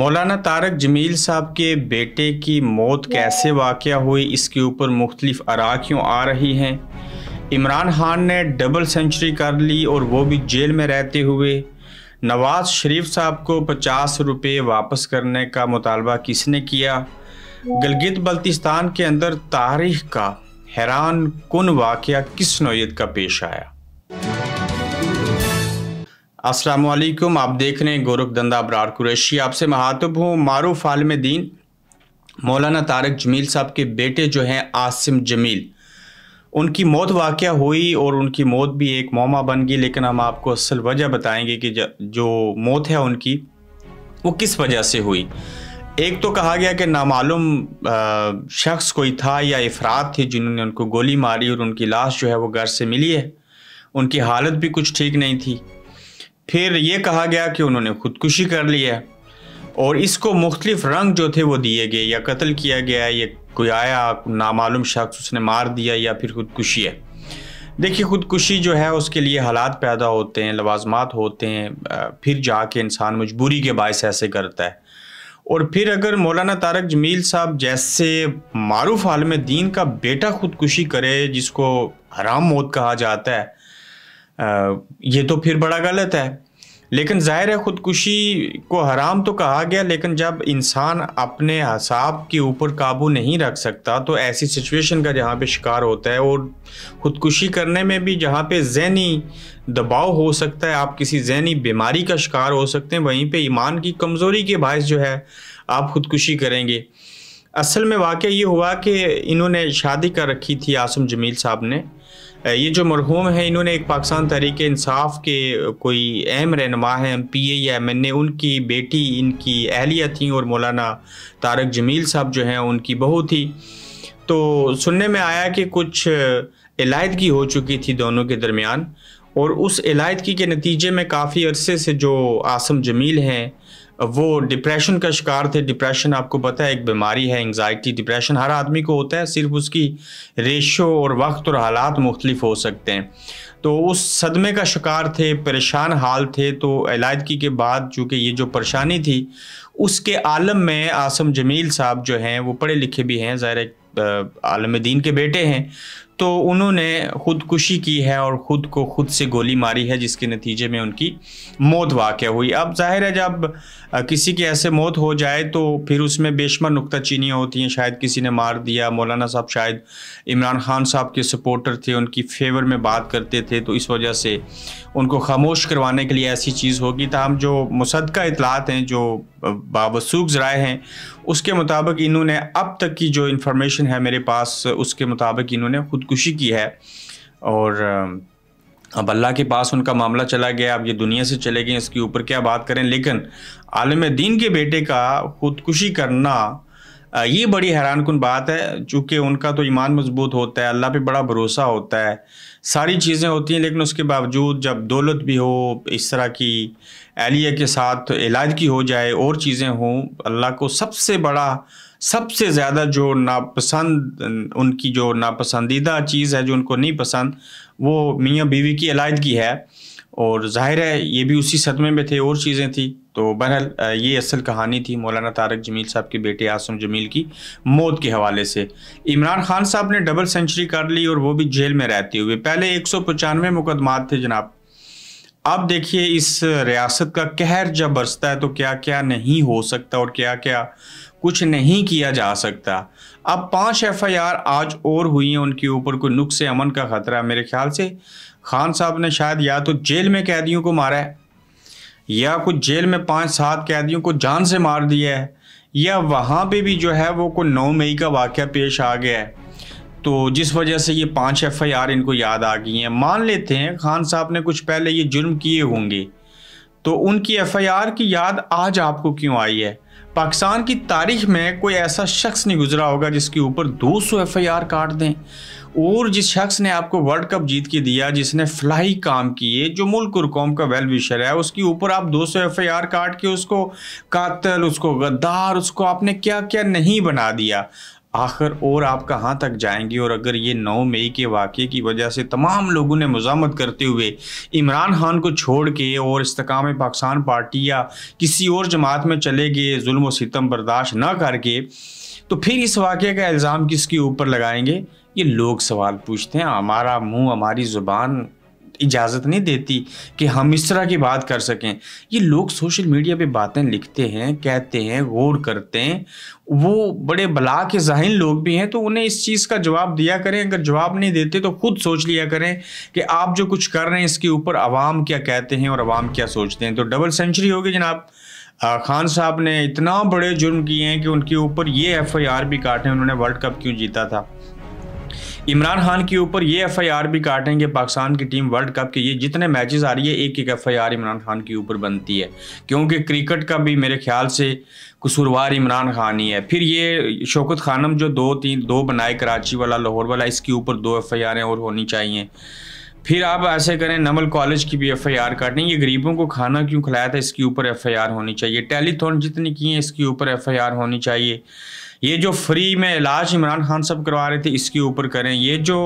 मौलाना तारक जमील साहब के बेटे की मौत कैसे वाक़ हुई इसके ऊपर मुख्तलिफ अरा क्यों आ रही हैं इमरान खान ने डबल सेंचुरी कर ली और वो भी जेल में रहते हुए नवाज शरीफ साहब को पचास रुपये वापस करने का मुतालबा किसने किया गलगित बल्तिस्तान के अंदर तारीख का हैरान कन वाक़ किस नोयत का पेश आया अस्सलाम वालेकुम आप देख रहे हैं गोरख दंदा अबरार कुरैशी आपसे महातब हूँ मारूफ आलम दीन मौलाना तारक जमील साहब के बेटे जो हैं आसिम जमील उनकी मौत वाक़ हुई और उनकी मौत भी एक मोमा बन गई लेकिन हम आपको असल वजह बताएंगे कि जो मौत है उनकी वो किस वजह से हुई एक तो कहा गया कि नामालूम शख्स कोई था या अफराद थे जिन्होंने उनको गोली मारी और उनकी लाश जो है वो घर से मिली है उनकी हालत भी कुछ ठीक नहीं थी फिर ये कहा गया कि उन्होंने खुदकुशी कर ली है और इसको मुख्तलिफ रंग जो थे वो दिए गए या कत्ल किया गया या कोई आया नामालूम शख्स उसने मार दिया या फिर खुदकुशी है देखिए खुदकुशी जो है उसके लिए हालात पैदा होते हैं लवाजमात होते हैं फिर जाके इंसान मजबूरी के बायस ऐसे करता है और फिर अगर मौलाना तारक जमील साहब जैसे मारूफ आलम दीन का बेटा खुदकुशी करे जिसको हराम मौत कहा जाता है ये तो फिर बड़ा गलत है लेकिन ज़ाहिर है ख़ुदकुशी को हराम तो कहा गया लेकिन जब इंसान अपने हसाब के ऊपर काबू नहीं रख सकता तो ऐसी सिचुएशन का जहाँ पे शिकार होता है और ख़ुदकुशी करने में भी जहाँ पे जहनी दबाव हो सकता है आप किसी जहनी बीमारी का शिकार हो सकते हैं वहीं पे ईमान की कमज़ोरी के बायस जो है आप ख़ुदकुशी करेंगे असल में वाक़ ये हुआ कि इन्होंने शादी कर रखी थी आसम जमील साहब ने ये जो मरहूम है इन्होंने एक पाकिस्तान तहरीक इंसाफ के कोई अहम रहनमा है एम पी ए या एम एन ए उनकी बेटी इनकी अहलिया थी और मौलाना तारक जमील साहब जो हैं उनकी बहू थी तो सुनने में आया कि कुछ इलायदगी हो चुकी थी दोनों के दरमियान और उस इलायदगी के नतीजे में काफ़ी अरसे से जो आसम जमील हैं वो डिप्रेशन का शिकार थे डिप्रेशन आपको पता है एक बीमारी है एंग्जाइटी डिप्रेशन हर आदमी को होता है सिर्फ उसकी रेशो और वक्त और हालात मुख्तलिफ हो सकते हैं तो उस सदमे का शिकार थे परेशान हाल थे तो अलायदगी के बाद चूँकि ये जो परेशानी थी उसके आलम में आसम जमील साहब जो हैं वो पढ़े लिखे भी हैं ज़ाहिर आलम दीन के बेटे हैं तो उन्होंने खुदकुशी की है और ख़ुद को खुद से गोली मारी है जिसके नतीजे में उनकी मौत वाक़ हुई अब जाहिर है जब किसी की ऐसे मौत हो जाए तो फिर उसमें बेशमर नुकताचीनियाँ होती हैं शायद किसी ने मार दिया मौलाना साहब शायद इमरान खान साहब के सपोर्टर थे उनकी फेवर में बात करते थे तो इस वजह से उनको खामोश करवाने के लिए ऐसी चीज़ होगी तहम जो मुसदा इतलात हैं जो बावसूख ज़राए हैं उसके मुताबिक इन्होंने अब तक की जो इन्फॉर्मेशन है मेरे पास उसके मुताबिक इन्होंने खुद खुदकुशी की है और अब अल्लाह के पास उनका मामला चला गया अब ये दुनिया से चले गए इसके ऊपर क्या बात करें लेकिन आलम दीन के बेटे का खुदकुशी करना ये बड़ी हैरान कन बात है चूँकि उनका तो ईमान मजबूत होता है अल्लाह पे बड़ा भरोसा होता है सारी चीज़ें होती हैं लेकिन उसके बावजूद जब दौलत भी हो इस तरह की एलिया के साथ इलाज की हो जाए और चीज़ें हों अल्लाह को सबसे बड़ा सबसे ज़्यादा जो नापसंद उनकी जो नापसंदीदा चीज़ है जो उनको नहीं पसंद वो मियाँ बीवी की अलायदगी है और जाहिर है ये भी उसी सदमे में थे और चीज़ें थी तो बहरहाल ये असल कहानी थी मौलाना तारक जमील साहब के बेटे आसम जमील की मौत के हवाले से इमरान खान साहब ने डबल सेंचुरी कर ली और वो भी जेल में रहते हुए पहले एक सौ पचानवे मुकदमात थे जनाब अब देखिए इस रियासत का कहर जब बरसता है तो क्या क्या नहीं हो सकता और क्या क्या कुछ नहीं किया जा सकता अब पांच एफआईआर आज और हुई हैं उनके ऊपर कोई नुक से अमन का खतरा मेरे ख्याल से खान साहब ने शायद या तो जेल में कैदियों को मारा है या कुछ जेल में पांच सात कैदियों को जान से मार दिया है या वहाँ पे भी जो है वो कोई नौ मई का वाक़ पेश आ गया है तो जिस वजह से ये पांच एफआईआर इनको याद आ गई हैं मान लेते हैं खान साहब ने कुछ पहले ये जुर्म किए होंगे तो उनकी एफआईआर की याद आज आपको क्यों आई है पाकिस्तान की तारीख में कोई ऐसा शख्स नहीं गुजरा होगा जिसके ऊपर 200 एफ काट दें और जिस शख्स ने आपको वर्ल्ड कप जीत के दिया जिसने फ्लाई काम किए जो मुल्क और कौम का वेल विशर है उसके ऊपर आप 200 एफआईआर काट के उसको कातल उसको गद्दार उसको आपने क्या क्या नहीं बना दिया आखिर और आप कहाँ तक जाएंगे और अगर ये 9 मई के वाक़े की वजह से तमाम लोगों ने मजामत करते हुए इमरान खान को छोड़ के और इस्तकाम पाकिस्तान पार्टी या किसी और जमात में चले गए जुल्म सितम बर्दाश्त ना करके तो फिर इस वाक़े का इल्ज़ाम किसके ऊपर लगाएंगे ये लोग सवाल पूछते हैं हमारा मुंह हमारी ज़ुबान इजाज़त नहीं देती कि हम इस तरह की बात कर सकें ये लोग सोशल मीडिया पे बातें लिखते हैं कहते हैं गौर करते हैं वो बड़े बला के जहन लोग भी हैं तो उन्हें इस चीज़ का जवाब दिया करें अगर जवाब नहीं देते तो खुद सोच लिया करें कि आप जो कुछ कर रहे हैं इसके ऊपर आवाम क्या कहते हैं और आवाम क्या सोचते हैं तो डबल सेंचुरी होगी जनाब खान साहब ने इतना बड़े जुर्म किए हैं कि उनके ऊपर ये एफ आई आर भी काटे उन्होंने वर्ल्ड कप क्यों जीता था इमरान खान के ऊपर ये एफआईआर भी काटेंगे पाकिस्तान की टीम वर्ल्ड कप के ये जितने मैचेस आ रही है एक एक एफआईआर इमरान खान के ऊपर बनती है क्योंकि क्रिकेट का भी मेरे ख्याल से कसूरवार इमरान खान ही है फिर ये शौकत खानम जो दो तीन दो बनाए कराची वाला लाहौर वाला इसके ऊपर दो एफ आई और होनी चाहिए फिर आप ऐसे करें नमल कॉलेज की भी एफ आई आर काटें ये गरीबों को खाना क्यों खिलाया था इसके ऊपर एफ आई आर होनी चाहिए टेलीथोन जितनी की है इसके ऊपर एफ आई आर होनी चाहिए ये जो फ्री में इलाज इमरान खान साहब करवा रहे थे इसके ऊपर करें ये जो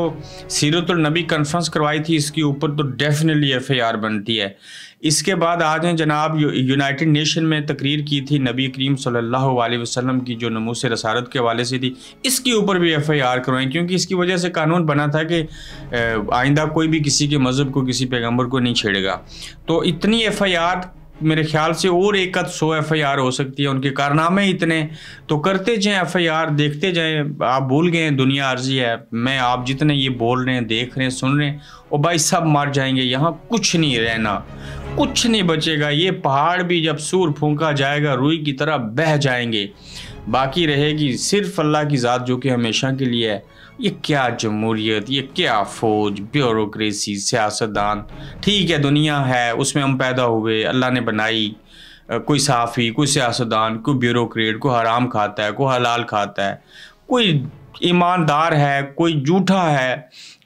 सीरतुलनबी कॉन्फ्रेंस करवाई थी इसके ऊपर तो डेफिनेटली एफ बनती है इसके बाद आज हैं जनाब यूनाइटेड नेशन में तकरीर की थी नबी करीम सल्लल्लाहु अलैहि वसल्लम की जो नमूस रसारत के हवाले से थी इसके ऊपर भी एफ आई आर करवाएं क्योंकि इसकी वजह से कानून बना था कि आइंदा कोई भी किसी के मज़हब को किसी पैगम्बर को नहीं छेड़ेगा तो इतनी एफ आई आर मेरे ख्याल से और एक आध सौ एफ हो सकती है उनके कारनामे इतने तो करते जाएं एफ देखते जाएं आप भूल गए दुनिया अर्जी है मैं आप जितने ये बोल रहे हैं देख रहे हैं सुन रहे हैं और भाई सब मर जाएंगे यहाँ कुछ नहीं रहना कुछ नहीं बचेगा ये पहाड़ भी जब सूर फूका जाएगा रुई की तरह बह जाएंगे बाकी रहेगी सिर्फ अल्लाह की ज़ात जो कि हमेशा के लिए है ये क्या जमहूरीत ये क्या फ़ौज ब्यूरोसी सियासतदान ठीक है दुनिया है उसमें हम पैदा हुए अल्लाह ने बनाई कोई साफ़ी कोई सियासतदान कोई ब्यूरोट कोई हराम खाता है कोई हलाल खाता है कोई ईमानदार है कोई जूठा है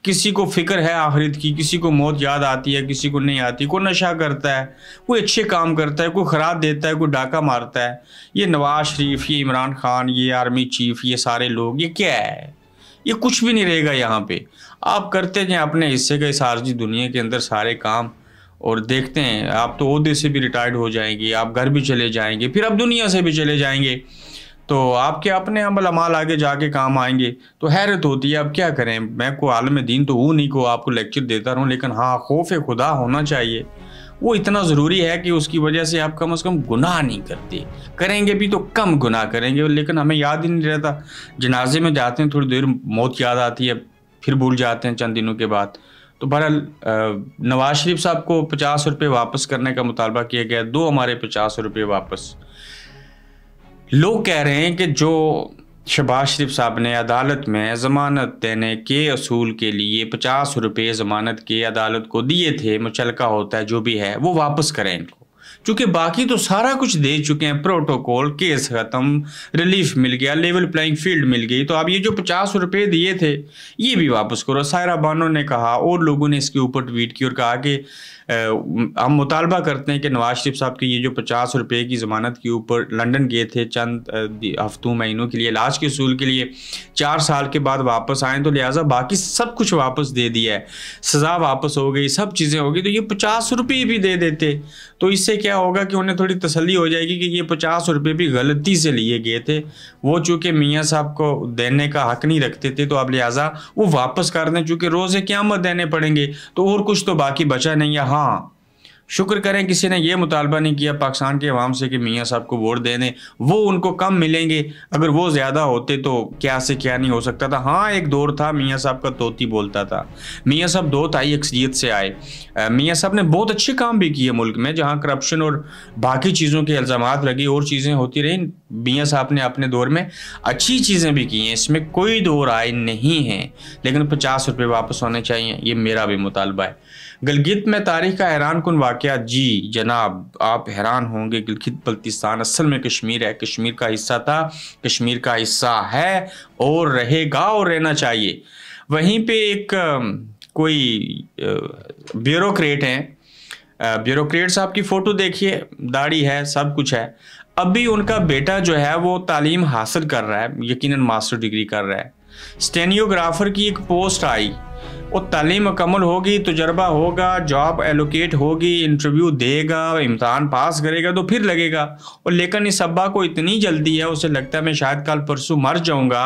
किसी को फिक्र है आखिरत की किसी को मौत याद आती है किसी को नहीं आती कोई नशा करता है कोई अच्छे काम करता है कोई खराब देता है कोई डाका मारता है ये नवाज शरीफ ये इमरान खान ये आर्मी चीफ ये सारे लोग ये क्या है ये कुछ भी नहीं रहेगा यहाँ पे आप करते हैं अपने हिस्से का इस आर्जी दुनिया के अंदर सारे काम और देखते हैं आप तो अहदे से भी रिटायर्ड हो जाएंगे आप घर भी चले जाएंगे फिर आप दुनिया से भी चले जाएंगे तो आपके अपने अमल अमाल आगे जाके काम आएंगे तो हैरत होती है अब क्या करें मैं को आलम दीन तो हूँ नहीं को आपको लेक्चर देता रहूँ लेकिन हाँ खौफ खुदा होना चाहिए वो इतना ज़रूरी है कि उसकी वजह से आप कम अज़ कम गुनाह नहीं करते करेंगे भी तो कम गुनाह करेंगे लेकिन हमें याद ही नहीं रहता जनाजे में जाते हैं थोड़ी देर मौत याद आती है फिर भूल जाते हैं चंद दिनों के बाद तो बहरहाल नवाज शरीफ साहब को पचास रुपये वापस करने का मुतालबा किया गया दो हमारे पचास रुपये वापस लोग कह रहे हैं कि जो शहबाज शरीफ साहब ने अदालत में ज़मानत देने के असूल के लिए पचास रुपये ज़मानत के अदालत को दिए थे मुचलका होता है जो भी है वो वापस करें इनको चूंकि बाकी तो सारा कुछ दे चुके हैं प्रोटोकॉल केस ख़त्म रिलीफ मिल गया लेवल प्लेइंग फील्ड मिल गई तो अब ये जो पचास रुपये दिए थे ये भी वापस करो सायरा बानो ने कहा और लोगों ने इसके ऊपर ट्वीट की और कहा कि हम मुतालबा करते हैं कि नवाज शरीफ साहब की ये जो पचास रुपये की ज़मानत के ऊपर लंदन गए थे चंद हफ्तों महीनों के लिए इलाज के असूल के लिए चार साल के बाद वापस आएँ तो लिहाजा बाकी सब कुछ वापस दे दिया है सज़ा वापस हो गई सब चीज़ें हो गई तो ये पचास रुपये भी दे देते तो इससे क्या क्या होगा कि उन्हें थोड़ी तसली हो जाएगी कि ये पचास रुपये भी गलती से लिए गए थे वो चूँकि मियाँ साहब को देने का हक नहीं रखते थे तो आप लिहाजा वो वापस कर दें चूँकि क्या मत देने पड़ेंगे तो और कुछ तो बाकी बचा नहीं है हाँ शुक्र करें किसी ने यह मुतालबा नहीं किया पाकिस्तान के अवाम से कि मियाँ साहब को वोट दे दें वो उनको कम मिलेंगे अगर वो ज़्यादा होते तो क्या से क्या नहीं हो सकता था हाँ एक दौर था मियाँ साहब का तोती बोलता था मियाँ साहब दो ताई अक्सरियत से आए मियाँ साहब ने बहुत अच्छे काम भी किए मुल्क में जहाँ करप्शन और बाकी चीज़ों के इल्ज़ाम लगे और चीज़ें होती रहीं मियाँ साहब ने अपने दौर में अच्छी चीज़ें भी की हैं इसमें कोई दो राय नहीं है लेकिन पचास रुपये वापस होने चाहिए ये मेरा भी मुतालबा है गलगित में तारीख का हैरान कन वाक़ जी जनाब आप हैरान होंगे गलगित बल्तिस्तान असल में कश्मीर है कश्मीर का हिस्सा था कश्मीर का हिस्सा है और रहेगा और रहना चाहिए वहीं पे एक कोई ब्यूरोट हैं ब्यूरोट साहब की फ़ोटो देखिए दाढ़ी है सब कुछ है अब भी उनका बेटा जो है वो तालीम हासिल कर रहा है यकीन मास्टर डिग्री कर रहा है स्टेनियोग्राफर की एक पोस्ट आई वो तालीम मकमल होगी तजर्बा होगा जॉब एलोकेट होगी इंटरव्यू देगा इम्तहान पास करेगा तो फिर लगेगा और लेकिन इस अब्बा को इतनी जल्दी है उसे लगता है मैं शायद कल परसों मर जाऊँगा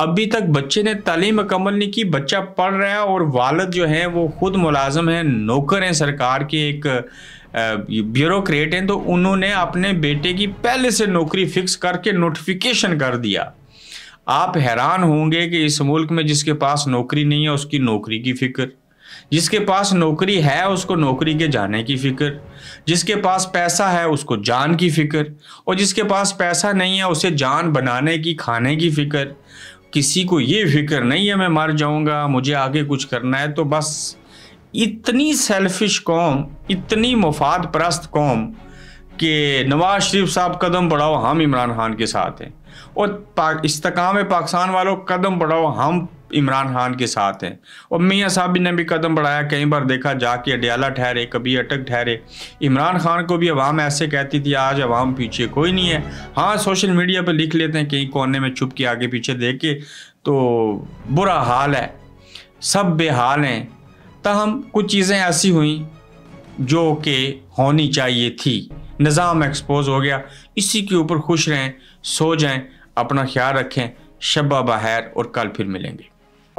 अभी तक बच्चे ने तालीम मकमल नहीं की बच्चा पढ़ रहा है और वालद जो है वो खुद मुलाजम है नौकर हैं सरकार के एक ब्यूरोक्रेट हैं तो उन्होंने अपने बेटे की पहले से नौकरी फिक्स करके नोटिफिकेशन कर दिया आप हैरान होंगे कि इस मुल्क में जिसके पास नौकरी नहीं है उसकी नौकरी की फिक्र जिसके पास नौकरी है उसको नौकरी के जाने की फिक्र जिसके पास पैसा है उसको जान की फिक्र और जिसके पास पैसा नहीं है उसे जान बनाने की खाने की फिक्र किसी को ये फिक्र नहीं है मैं मर जाऊंगा मुझे आगे कुछ करना है तो बस इतनी सेल्फिश कौम इतनी मुफाद परस्त कौम कि नवाज शरीफ साहब कदम बढ़ाओ हम इमरान खान के साथ हैं और पाक इस्तकाम पाकिस्तान वालों कदम बढ़ाओ हम इमरान खान के साथ हैं और मियाँ साहब ने भी कदम बढ़ाया कई बार देखा जाके अडयाला ठहरे कभी अटक ठहरे इमरान खान को भी अवाम ऐसे कहती थी आज अवाम पीछे कोई नहीं है हाँ सोशल मीडिया पर लिख लेते हैं कहीं कोने में छुप के आगे पीछे देख के तो बुरा हाल है सब बेहाल हैं ताहम कुछ चीज़ें ऐसी हुई जो कि होनी चाहिए थी निज़ाम एक्सपोज हो गया इसी के ऊपर खुश रहें सो जाएं अपना ख्याल रखें शब्बा बहैर और कल फिर मिलेंगे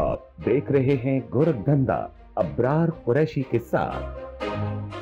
आप देख रहे हैं गोरखधंधा अब्रार कुरैशी के साथ